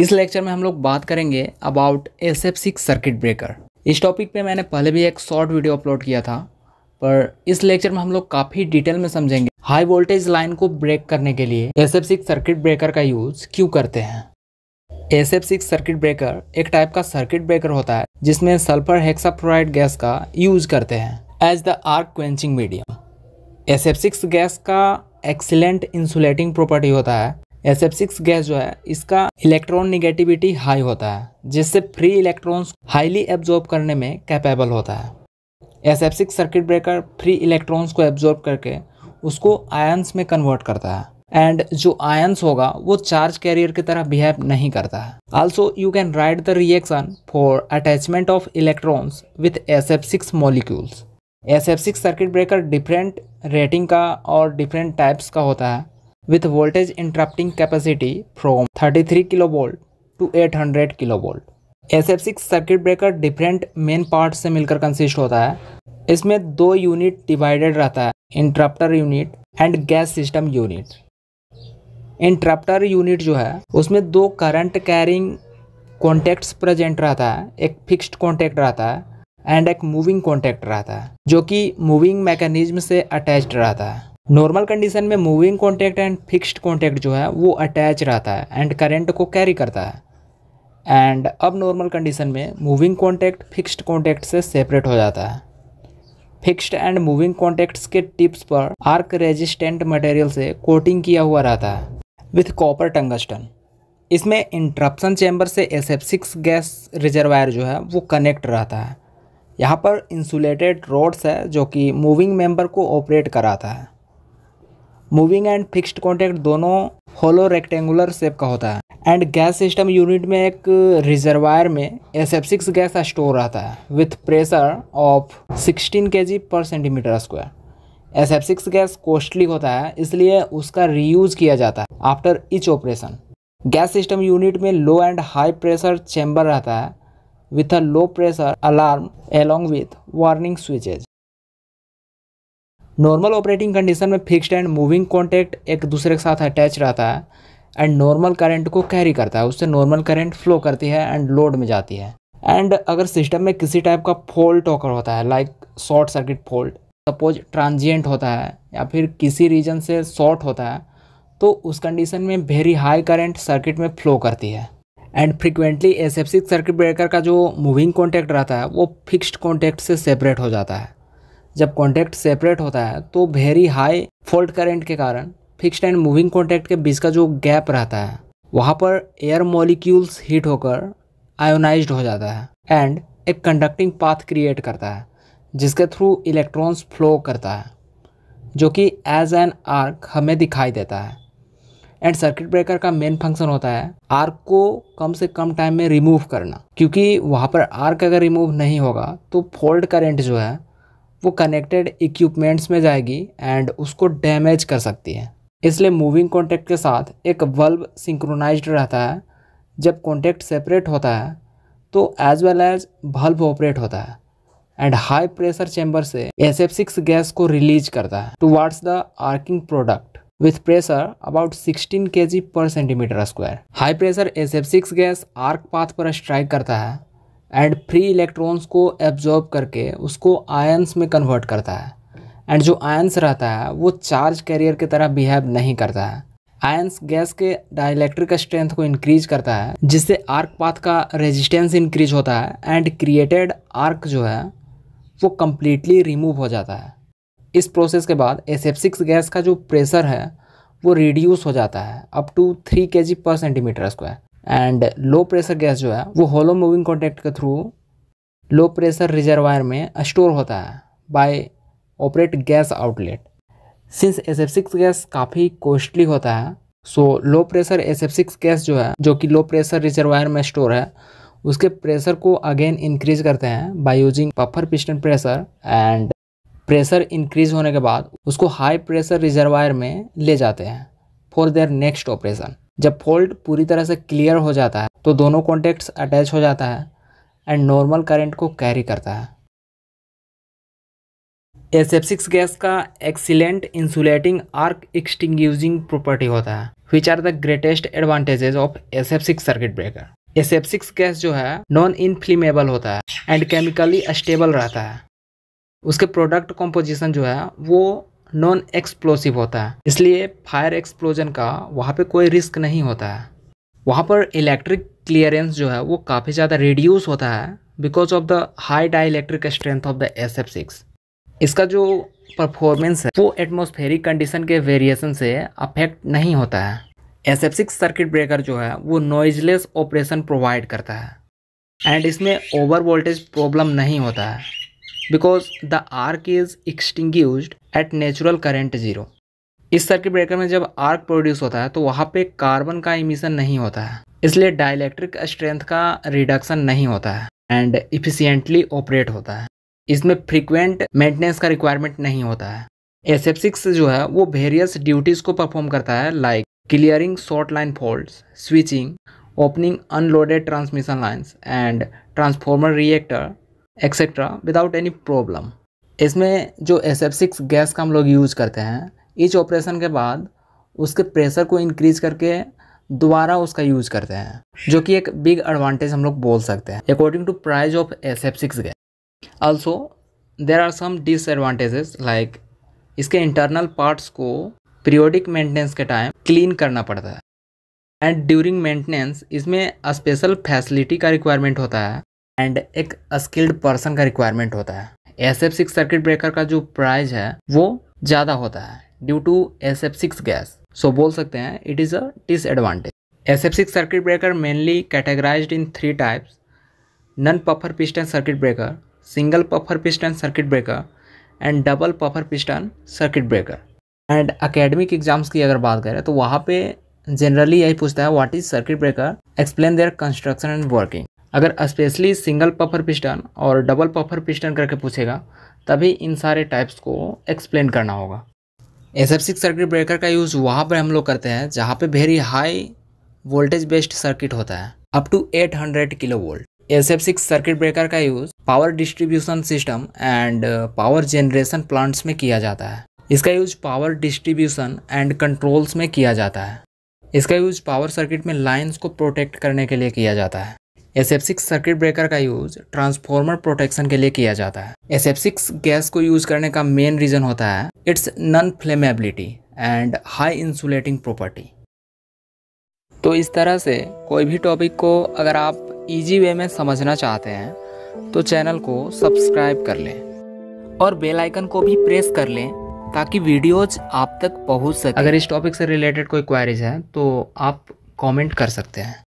इस लेक्चर में हम लोग बात करेंगे about S F six circuit breaker इस टॉपिक पे मैंने पहले भी एक शॉर्ट वीडियो अपलोड किया था पर इस लेक्चर में हम लोग काफ़ी डिटेल में समझेंगे हाई वोल्टेज लाइन को ब्रेक करने के लिए S F six circuit breaker का यूज़ क्यों करते हैं S F six circuit breaker एक टाइप का सर्किट ब्रेकर होता है जिसमें सल्फर हेक्साफ्लोराइड गैस का यूज करते हैं as the arc quenching medium S F six gas का एक्सीलेंट इंसुलेटिंग प्रॉपर्टी होता है एस एफ सिक्स गैस जो है इसका इलेक्ट्रॉन निगेटिविटी हाई होता है जिससे फ्री इलेक्ट्रॉन्स हाईली एब्जॉर्ब करने में कैपेबल होता है S F six circuit breaker free electrons को एब्जॉर्ब करके उसको आयंस में कन्वर्ट करता है एंड जो आयंस होगा वो चार्ज कैरियर की तरह बिहेव नहीं करता है also you can write the reaction for attachment of electrons with S F six molecules S F six circuit breaker different rating का और डिफरेंट टाइप्स का होता है with voltage interrupting capacity from 33 kilo volt S F six circuit breaker different main part से मिलकर consist होता है इसमें दो यूनिट डिवाइडेड रहता है interrupter unit and gas system unit interrupter unit जो है उसमें दो करंट कैरिंग कॉन्टैक्ट्स प्रेजेंट रहता है एक फिक्सड कॉन्टैक्ट रहता है एंड एक मूविंग कॉन्टैक्ट रहता है जो कि मूविंग मैकेनिज्म से अटैच्ड रहता है नॉर्मल कंडीशन में moving contact and fixed contact जो है वो अटैच रहता है एंड करंट को कैरी करता है एंड अब नॉर्मल कंडीशन में मूविंग कॉन्टैक्ट फिक्स्ड कॉन्टैक्ट से सेपरेट हो जाता है फिक्स्ड एंड मूविंग कॉन्टैक्ट्स के टिप्स पर आर्क रेजिस्टेंट मटेरियल से कोटिंग किया हुआ रहता है विथ कॉपर टंगस्टन इसमें इंट्रप्सन चैम्बर से S F six gas reservoir जो है वो कनेक्ट रहता है यहाँ पर इंसुलेटेड रोड्स है जो कि मूविंग मेंबर को ऑपरेट कराता है मूविंग एंड फिक्स्ड कॉन्टैक्ट दोनों होलो रेक्टेंगुलर शेप का होता है एंड गैस सिस्टम यूनिट में एक रिजर्वायर में S F six gas store रहता है with pressure of sixteen K G per centimetre square S F six gas costly होता है इसलिए उसका रीयूज किया जाता है after each operation gas system unit में low and high pressure chamber रहता है with a low pressure alarm along with warning switches normal operating condition में फिक्स्ड एंड मूविंग कॉन्टैक्ट एक दूसरे के साथ अटैच रहता है एंड नॉर्मल करंट को कैरी करता है उससे नॉर्मल करंट फ्लो करती है एंड लोड में जाती है एंड अगर सिस्टम में किसी टाइप का फॉल्ट होकर होता है like short circuit fault suppose transient होता है या फिर किसी रीजन से शॉर्ट होता है तो उस कंडीशन में वेरी हाई करंट सर्किट में फ्लो करती है and frequently S circuit breaker का जो मूविंग कॉन्टैक्ट रहता है वो फिक्स्ड कॉन्टैक्ट से सेपरेट हो जाता है जब कॉन्टैक्ट सेपरेट होता है तो वेरी हाई फोल्ड करंट के कारण फिक्स्ड एंड मूविंग कॉन्टैक्ट के बीच का जो गैप रहता है वहाँ पर एयर मॉलिक्यूल्स हीट होकर आयोनाइज हो जाता है एंड एक कंडक्टिंग पाथ क्रिएट करता है जिसके थ्रू इलेक्ट्रॉन्स फ्लो करता है जो कि एज एन आर्क हमें दिखाई देता है एंड सर्किट ब्रेकर का मेन फंक्शन होता है आर्क को कम से कम टाइम में रिमूव करना क्योंकि वहाँ पर आर्क अगर रिमूव नहीं होगा तो फोल्ड करेंट जो है वो कनेक्टेड इक्विपमेंट्स में जाएगी एंड उसको डैमेज कर सकती है इसलिए मूविंग कॉन्टैक्ट के साथ एक बल्ब सिंक्रोनाइज रहता है जब कॉन्टैक्ट सेपरेट होता है तो एज वेल एज बल्ब ऑपरेट होता है एंड हाई प्रेशर चैम्बर से एस एफ सिक्स गैस को रिलीज करता है towards the arcing product with pressure about 16 K G per centimetre square high pressure S F six gas arc path पर strike करता है and free electrons को absorb करके उसको ions में कन्वर्ट करता है एंड जो आयंस रहता है वो चार्ज कैरियर की तरह बिहेव नहीं करता है आयंस गैस के डाइलेक्ट्रिक स्ट्रेंथ को इंक्रीज करता है जिससे आर्क पाथ का रेजिस्टेंस इंक्रीज होता है एंड क्रिएटेड आर्क जो है वो कम्प्लीटली रिमूव हो जाता है इस प्रोसेस के बाद एस एफ सिक्स गैस का जो प्रेशर है वो रिड्यूस हो जाता है up to three K G per centimetre square and low pressure gas जो है वो होलो मूविंग कॉन्टैक्ट के थ्रू लो प्रेशर रिजर्वायर में स्टोर होता है by operate gas outlet since S F six gas काफ़ी कॉस्टली होता है so low pressure S F six gas जो है जो कि लो प्रेशर रिजर्वायर में स्टोर है उसके प्रेशर को अगेन इंक्रीज करते हैं by using puffer piston pressure and pressure increase होने के बाद उसको हाई प्रेशर रिजर्वायर में ले जाते हैं फॉर देयर नेक्स्ट ऑपरेशन जब फोल्ड पूरी तरह से क्लियर हो जाता है तो दोनों कॉन्टैक्ट्स अटैच हो जाता है एंड नॉर्मल करंट को कैरी करता है एसेप्सिक्स गैस का excellent insulating arc extinguishing property होता है which are the greatest advantages of S F six circuit breaker S F six gas जो है नॉन इनफ्लेमेबल होता है एंड केमिकली स्टेबल रहता है उसके प्रोडक्ट कॉम्पोजिशन जो है वो नॉन एक्सप्लोसिव होता है इसलिए फायर एक्सप्लोजन का वहाँ पे कोई रिस्क नहीं होता है वहाँ पर इलेक्ट्रिक क्लियरेंस जो है वो काफ़ी ज़्यादा रिड्यूस होता है because of the high dielectric strength of the S F six इसका जो परफॉर्मेंस है वो एटमोसफेरिक कंडीशन के वेरिएशन से अफेक्ट नहीं होता है S F six circuit breaker जो है वो नॉइजलेस ऑपरेशन प्रोवाइड करता है एंड इसमें ओवर वोल्टेज प्रॉब्लम नहीं होता है because the arc is extinguished at natural current zero इस सर्किट ब्रेकर में जब आर्क प्रोड्यूस होता है तो वहाँ पे कार्बन का इमिशन नहीं होता है इसलिए डायलैक्ट्रिक स्ट्रेंथ का रिडक्शन नहीं होता है एंड इफिशियंटली ऑपरेट होता है इसमें फ्रिक्वेंट मेंटेनेंस का रिक्वायरमेंट नहीं होता है एस एफ सिक्स जो है वो वेरियस ड्यूटीज़ को परफॉर्म करता है like clearing short line fault switching opening unloaded transmission lines and transformer reactor etcetera without any problem इसमें जो एस एफ सिक्स गैस का हम लोग यूज़ करते हैं इस ऑपरेशन के बाद उसके प्रेशर को इंक्रीज करके दोबारा उसका यूज़ करते हैं जो कि एक बिग एडवांटेज हम लोग बोल सकते हैं according to price of S F six gas also there are some disadvantages like इसके इंटरनल पार्ट्स को पीरियोडिक मेंटेनेंस के टाइम क्लीन करना पड़ता है एंड ड्यूरिंग मेंटेनेंस इसमें स्पेशल फैसिलिटी का रिक्वायरमेंट होता है एंड एक स्किल्ड पर्सन का रिक्वायरमेंट होता है S F six circuit breaker का जो प्राइस है वो ज़्यादा होता है due to S F six gas so बोल सकते हैं it is a disadvantage S F six circuit breaker mainly categorise in three types non puffer piston circuit breaker single puffer piston circuit breaker and double puffer piston circuit breaker and academic exams की अगर बात करें तो वहाँ पे generally यही पूछता है what is circuit breaker explain their construction and working अगर स्पेशली सिंगल पफर पिस्टन और डबल पफर पिस्टन करके पूछेगा तभी इन सारे टाइप्स को एक्सप्लेन करना होगा S F six circuit breaker का यूज़ वहाँ पर हम लोग करते हैं जहाँ पे very high voltage based circuit होता है up to 800 kilo volt S F six circuit breaker का use power distribution system and power generation plants में किया जाता है इसका use power distribution and controls में किया जाता है इसका यूज पावर सर्किट में लाइन्स को प्रोटेक्ट करने के लिए किया जाता है S F six circuit breaker का यूज ट्रांसफॉर्मर प्रोटेक्शन के लिए किया जाता है एस एफ सिक्स गैस को यूज करने का मेन रीजन होता है it's non flammability and high insulating property तो इस तरह से कोई भी टॉपिक को अगर आप इजी वे में समझना चाहते हैं तो चैनल को सब्सक्राइब कर लें और बेल आइकन को भी प्रेस कर लें ताकि वीडियोज आप तक पहुंच सके अगर इस टॉपिक से रिलेटेड कोई क्वारीज है तो आप कमेंट कर सकते हैं